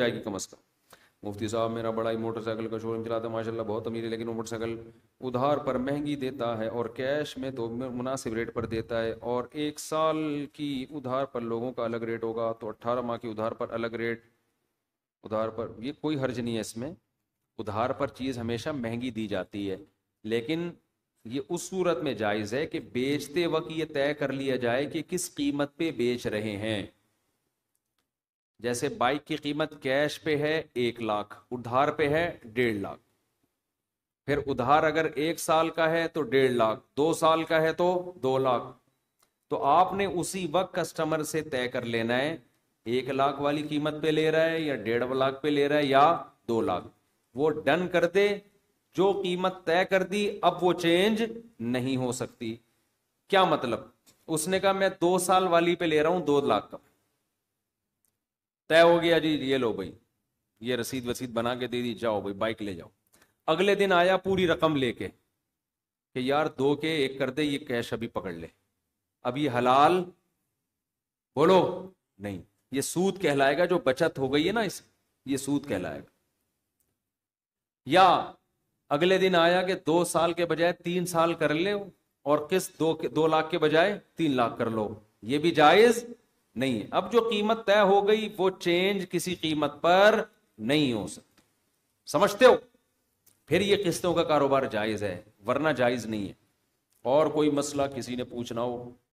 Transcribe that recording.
जाएगी कम अज़ कम मुफ्ती साहब मेरा बड़ा ही मोटरसाइकिल का शोरूम चलाता है माशाल्लाह बहुत अमीर है लेकिन वो मोटरसाइकिल उधार पर महंगी देता है और कैश में तो मुनासिब रेट पर देता है और एक साल की उधार पर लोगों का अलग रेट होगा तो अट्ठारह माह की उधार पर अलग रेट उधार पर ये कोई हर्ज नहीं है इसमें उधार पर चीज़ हमेशा महंगी दी जाती है लेकिन ये उस सूरत में जायज़ है कि बेचते वक्त ये तय कर लिया जाए कि किस कीमत पे बेच रहे हैं जैसे बाइक की कीमत कैश पे है एक लाख उधार पे है डेढ़ लाख फिर उधार अगर एक साल का है तो डेढ़ लाख दो साल का है तो दो लाख तो आपने उसी वक्त कस्टमर से तय कर लेना है एक लाख वाली कीमत पे ले रहा है या डेढ़ लाख पे ले रहा है या दो लाख वो डन कर दे जो कीमत तय कर दी अब वो चेंज नहीं हो सकती क्या मतलब उसने कहा मैं दो साल वाली पे ले रहा हूं दो लाख का तय हो गया जी ये लो भाई ये रसीद वसीद बना के दे दी जाओ भाई बाइक ले जाओ अगले दिन आया पूरी रकम लेके कि यार दो के एक कर दे ये कैश अभी पकड़ ले अभी हलाल बोलो नहीं ये सूद कहलाएगा जो बचत हो गई है ना इस ये सूद कहलाएगा या अगले दिन आया कि दो साल के बजाय तीन साल कर ले और किस दो दो लाख के बजाय तीन लाख कर लो ये भी जायज नहीं है अब जो कीमत तय हो गई वो चेंज किसी कीमत पर नहीं हो सकती समझते हो फिर ये किस्तों का कारोबार जायज है वरना जायज नहीं है और कोई मसला किसी ने पूछना हो